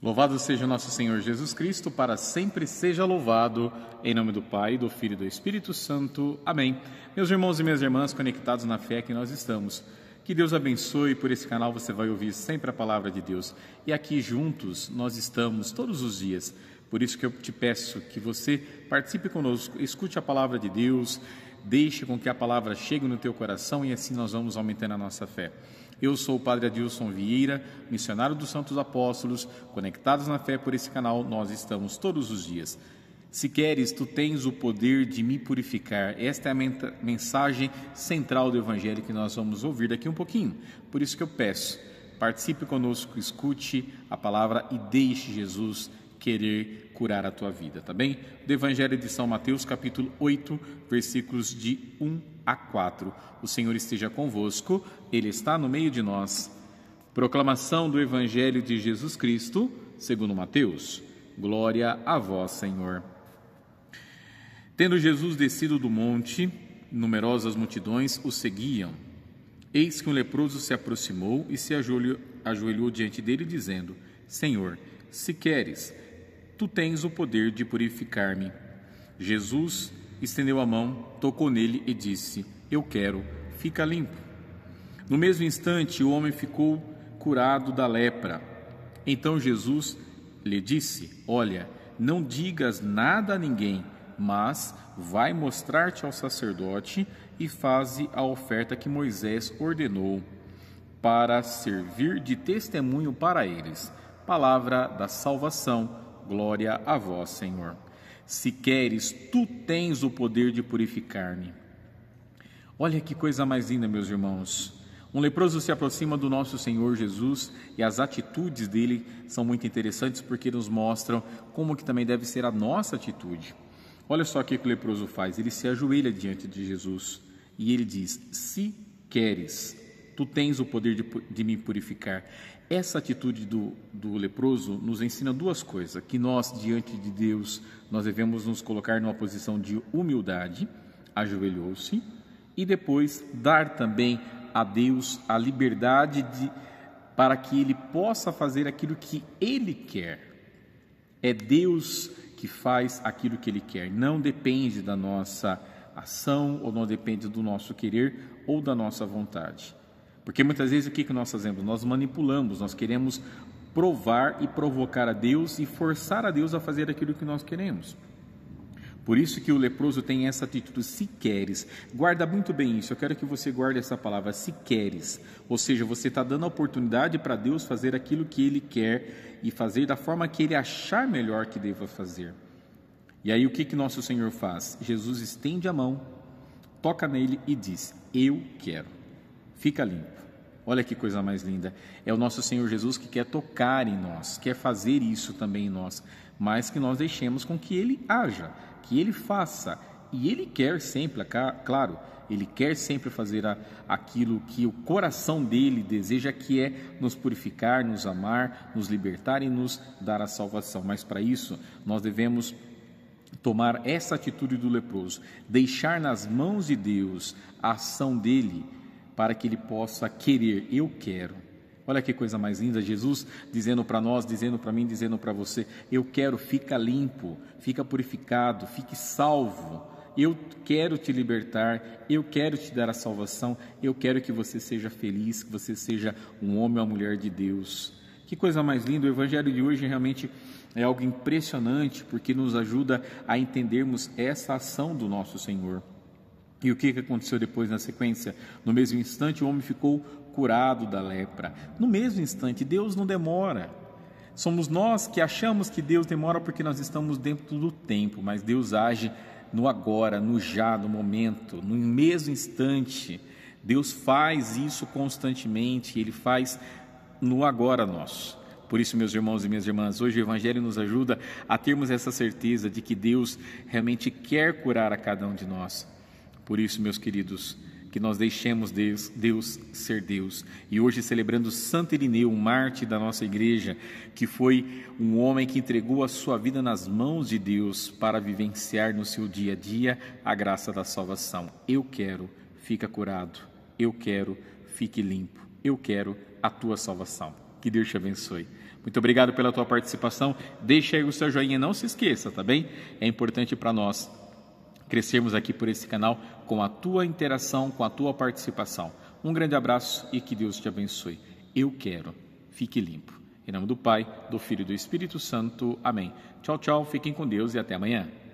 Louvado seja nosso Senhor Jesus Cristo, para sempre seja louvado. Em nome do Pai, do Filho e do Espírito Santo. Amém. Meus irmãos e minhas irmãs conectados na fé que nós estamos. Que Deus abençoe, por esse canal você vai ouvir sempre a palavra de Deus. E aqui juntos nós estamos todos os dias. Por isso que eu te peço que você participe conosco, escute a palavra de Deus, deixe com que a palavra chegue no teu coração e assim nós vamos aumentando a nossa fé. Eu sou o Padre Adilson Vieira, missionário dos Santos Apóstolos, conectados na fé por esse canal, nós estamos todos os dias. Se queres, tu tens o poder de me purificar. Esta é a mensagem central do Evangelho que nós vamos ouvir daqui um pouquinho. Por isso que eu peço, participe conosco, escute a palavra e deixe Jesus querer curar a tua vida, tá bem? Do Evangelho de São Mateus, capítulo 8, versículos de 1 a 4. O Senhor esteja convosco, Ele está no meio de nós. Proclamação do Evangelho de Jesus Cristo, segundo Mateus. Glória a vós, Senhor. Tendo Jesus descido do monte, numerosas multidões o seguiam. Eis que um leproso se aproximou e se ajoelhou, ajoelhou diante dele, dizendo: Senhor, se queres, tu tens o poder de purificar-me. Jesus estendeu a mão, tocou nele e disse: Eu quero, fica limpo. No mesmo instante, o homem ficou curado da lepra. Então Jesus lhe disse: Olha, não digas nada a ninguém, mas vai mostrar-te ao sacerdote e faze a oferta que Moisés ordenou, para servir de testemunho para eles. Palavra da salvação Glória a vós, Senhor. Se queres, tu tens o poder de purificar-me. Olha que coisa mais linda, meus irmãos. Um leproso se aproxima do nosso Senhor Jesus e as atitudes dele são muito interessantes porque nos mostram como que também deve ser a nossa atitude. Olha só o que o leproso faz, ele se ajoelha diante de Jesus e ele diz: "Se queres". Tu tens o poder de, de me purificar. Essa atitude do, do leproso nos ensina duas coisas: que nós, diante de Deus, nós devemos nos colocar numa posição de humildade, ajoelhou-se, e depois dar também a Deus a liberdade de, para que ele possa fazer aquilo que ele quer. É Deus que faz aquilo que ele quer, não depende da nossa ação ou não depende do nosso querer ou da nossa vontade. Porque muitas vezes o que, que nós fazemos? Nós manipulamos, nós queremos provar e provocar a Deus e forçar a Deus a fazer aquilo que nós queremos. Por isso que o leproso tem essa atitude, se queres. Guarda muito bem isso, eu quero que você guarde essa palavra, se queres. Ou seja, você está dando a oportunidade para Deus fazer aquilo que Ele quer e fazer da forma que Ele achar melhor que deva fazer. E aí o que, que nosso Senhor faz? Jesus estende a mão, toca nele e diz: Eu quero fica limpo. Olha que coisa mais linda. É o nosso Senhor Jesus que quer tocar em nós, quer fazer isso também em nós, mas que nós deixemos com que Ele haja, que Ele faça. E Ele quer sempre, claro, Ele quer sempre fazer aquilo que o coração dele deseja, que é nos purificar, nos amar, nos libertar e nos dar a salvação. Mas para isso, nós devemos tomar essa atitude do leproso, deixar nas mãos de Deus a ação dele para que ele possa querer, eu quero. Olha que coisa mais linda, Jesus dizendo para nós, dizendo para mim, dizendo para você: eu quero, fica limpo, fica purificado, fique salvo. Eu quero te libertar, eu quero te dar a salvação, eu quero que você seja feliz, que você seja um homem ou uma mulher de Deus. Que coisa mais linda, o Evangelho de hoje realmente é algo impressionante, porque nos ajuda a entendermos essa ação do nosso Senhor. E o que aconteceu depois na sequência? No mesmo instante, o homem ficou curado da lepra. No mesmo instante, Deus não demora. Somos nós que achamos que Deus demora porque nós estamos dentro do tempo, mas Deus age no agora, no já, no momento, no mesmo instante. Deus faz isso constantemente, ele faz no agora nosso. Por isso, meus irmãos e minhas irmãs, hoje o Evangelho nos ajuda a termos essa certeza de que Deus realmente quer curar a cada um de nós por isso, meus queridos, que nós deixemos Deus, Deus ser Deus. E hoje celebrando Santo Irineu, um mártir da nossa igreja, que foi um homem que entregou a sua vida nas mãos de Deus para vivenciar no seu dia a dia a graça da salvação. Eu quero, fica curado. Eu quero, fique limpo. Eu quero a tua salvação. Que Deus te abençoe. Muito obrigado pela tua participação. Deixa aí o seu joinha, não se esqueça, tá bem? É importante para nós crescermos aqui por esse canal com a tua interação, com a tua participação. Um grande abraço e que Deus te abençoe. Eu quero. Fique limpo. Em nome do Pai, do Filho e do Espírito Santo. Amém. Tchau, tchau. Fiquem com Deus e até amanhã.